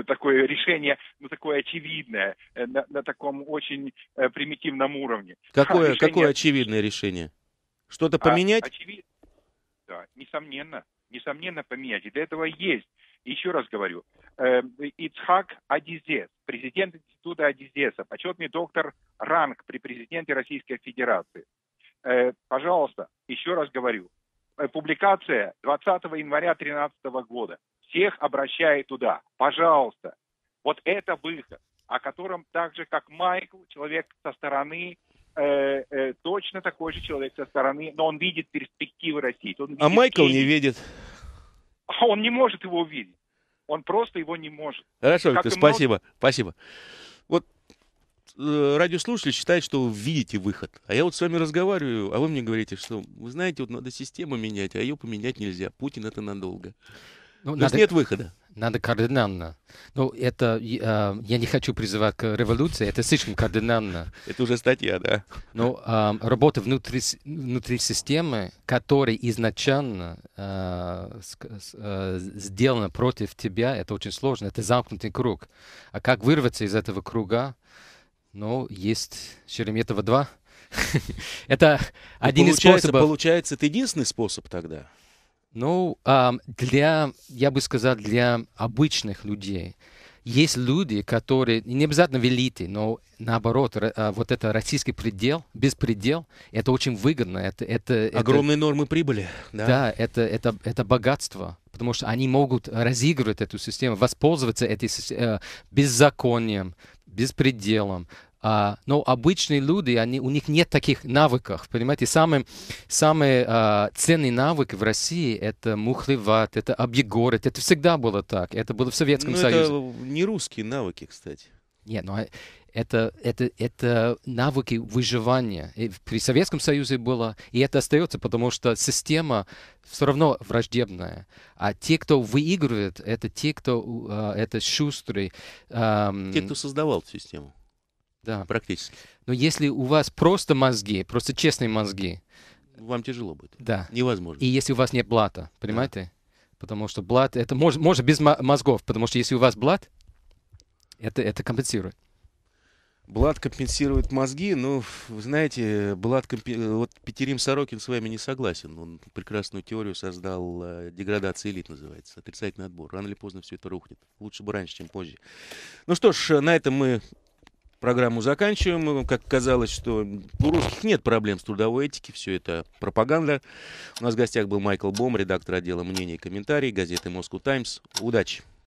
э, такое решение, ну такое очевидное, на, на таком очень примитивном уровне. Какое, решение... какое очевидное решение? Что-то а, поменять? А, очевид... Да, несомненно, несомненно поменять. И для этого есть, еще раз говорю, Ицхак Адизес, президент института Адизеса, почетный доктор ранг при президенте Российской Федерации. пожалуйста, еще раз говорю, Э, публикация 20 января 2013 года. Всех обращает туда. Пожалуйста. Вот это выход, о котором так же, как Майкл, человек со стороны, э, э, точно такой же человек со стороны, но он видит перспективы России. видит а Майкл Киев. не видит. Он не может его увидеть. Он просто его не может. Хорошо, как Виктор, много... спасибо. Спасибо. Э, радиослушатель считает, что видите выход. А я вот с вами разговариваю, а вы мне говорите, что вы знаете, вот надо систему менять, а ее поменять нельзя. Путин это надолго. Ну, То надо, есть нет выхода. Надо кардинально. Ну, это э, я не хочу призывать к революции, это слишком кардинально. Это уже статья, да. Но ну, э, а, работа внутри, внутри системы, которая изначально э, с, э, сделана против тебя, это очень сложно, это замкнутый круг. А как вырваться из этого круга? Но ну, есть Шереметова 2. Это ну, один из способов. Получается, это единственный способ тогда? Ну, для, я бы сказал, для обычных людей. Есть люди, которые, не обязательно велиты, но наоборот, а, вот это российский предел, беспредел, это очень выгодно. Это, это, Огромные это, нормы прибыли. Да, да это, это, это богатство потому что они могут разыгрывать эту систему, воспользоваться этой э, беззаконием, беспределом, а, но обычные люди, они, у них нет таких навыков, понимаете? Самый, самый а, ценный навык в России – это мухлеват, это объегород, это всегда было так, это было в Советском но ну, Союзе. это не русские навыки, кстати. Нет, ну а это, это, это навыки выживания. И при Советском Союзе было, и это остается, потому что система все равно враждебная. А те, кто выигрывает, это те, кто а, это шустрый. Эм... Те, кто создавал эту систему. Да, практически. Но если у вас просто мозги, просто честные мозги, вам тяжело будет. Да. Невозможно. И если у вас нет блата, понимаете? Да. Потому что блат, это можно, можно без мозгов, потому что если у вас блат, это, это компенсирует. Блад компенсирует мозги, но, вы знаете, Блад компи... вот Петерим Сорокин с вами не согласен. Он прекрасную теорию создал, э, деградация элит называется, отрицательный отбор. Рано или поздно все это рухнет. Лучше бы раньше, чем позже. Ну что ж, э, на этом мы Программу заканчиваем. Как казалось, что у русских нет проблем с трудовой этикой. Все это пропаганда. У нас в гостях был Майкл Бом, редактор отдела мнений и комментарий газеты Moscow Times. Удачи!